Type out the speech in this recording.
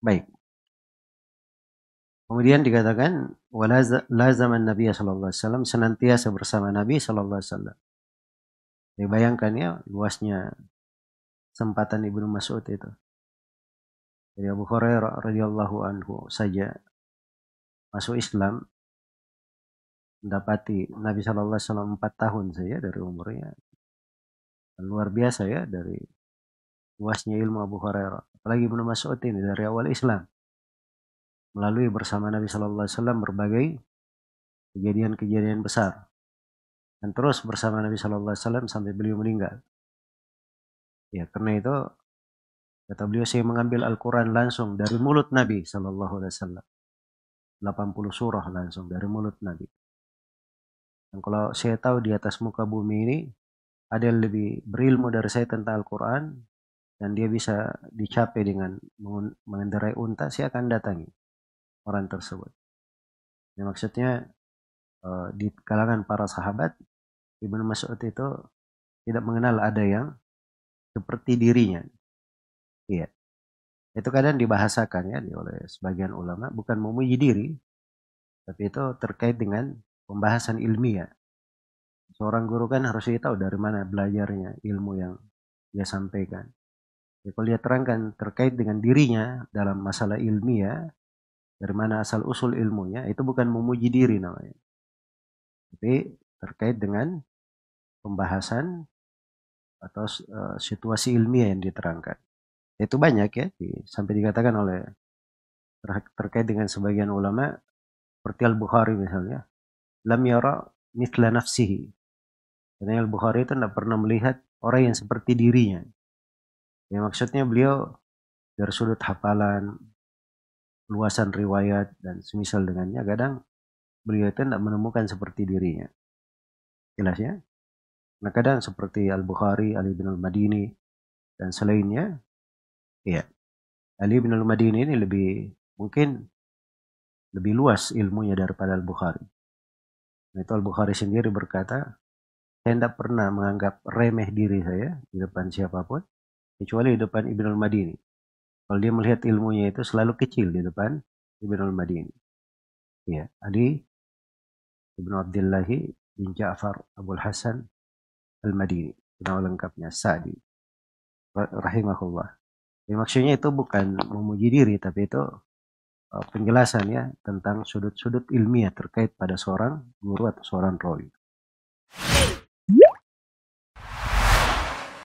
Baik. Kemudian dikatakan walazaman Nabi sallallahu alaihi wasallam senantiasa bersama Nabi sallallahu alaihi wasallam. Dibayangkan ya, ya luasnya kesempatan Ibnu Mas'ud itu. Dari Abu Hurairah radhiyallahu anhu saja masuk Islam mendapati Nabi sallallahu alaihi wasallam 4 tahun saja dari umurnya. Luar biasa ya dari luasnya ilmu Abu Hurairah apalagi Ibnu Mas'ud ini dari awal Islam melalui bersama Nabi Shallallahu Alaihi Wasallam berbagai kejadian-kejadian besar dan terus bersama Nabi Shallallahu Alaihi Wasallam sampai beliau meninggal. Ya karena itu kata beliau saya mengambil Al-Quran langsung dari mulut Nabi Shallallahu Alaihi Wasallam. 80 surah langsung dari mulut Nabi. Dan kalau saya tahu di atas muka bumi ini ada yang lebih berilmu dari saya tentang Al-Quran, dan dia bisa dicapai dengan mengendarai unta, saya akan datangi orang tersebut. Ya, maksudnya eh, di kalangan para sahabat, Ibnu Mas'ud itu tidak mengenal ada yang seperti dirinya. Iya. Itu kadang dibahasakan ya oleh sebagian ulama, bukan memuji diri, tapi itu terkait dengan pembahasan ilmiah. Seorang guru kan harus tahu dari mana belajarnya ilmu yang dia sampaikan. Ya, kalau dia terangkan terkait dengan dirinya dalam masalah ilmiah, ya, dari mana asal usul ilmunya, itu bukan memuji diri namanya. Tapi terkait dengan pembahasan atau uh, situasi ilmiah yang diterangkan. Itu banyak ya, di, sampai dikatakan oleh ter, terkait dengan sebagian ulama, seperti Al-Bukhari misalnya, lam yara mitla nafsihi. Karena Al-Bukhari itu tidak pernah melihat orang yang seperti dirinya. Ya maksudnya beliau dari sudut hafalan, luasan riwayat dan semisal dengannya kadang beliau itu tidak menemukan seperti dirinya. Jelas ya? Nah kadang seperti Al-Bukhari, Ali bin Al-Madini dan selainnya, ya Ali bin Al-Madini ini lebih mungkin lebih luas ilmunya daripada Al-Bukhari. Nah, itu Al-Bukhari sendiri berkata, saya tidak pernah menganggap remeh diri saya di depan siapapun kecuali di depan Ibnul Madini. Kalau dia melihat ilmunya itu selalu kecil di depan Ibnul Madini. Ya, Ali Ibnu Abdullahi bin Ja'far Abu Hasan Al-Madini. Nama lengkapnya Sa'di. Rahimahullah. Ya, maksudnya itu bukan memuji diri, tapi itu uh, penjelasan ya tentang sudut-sudut ilmiah terkait pada seorang guru atau seorang rawi.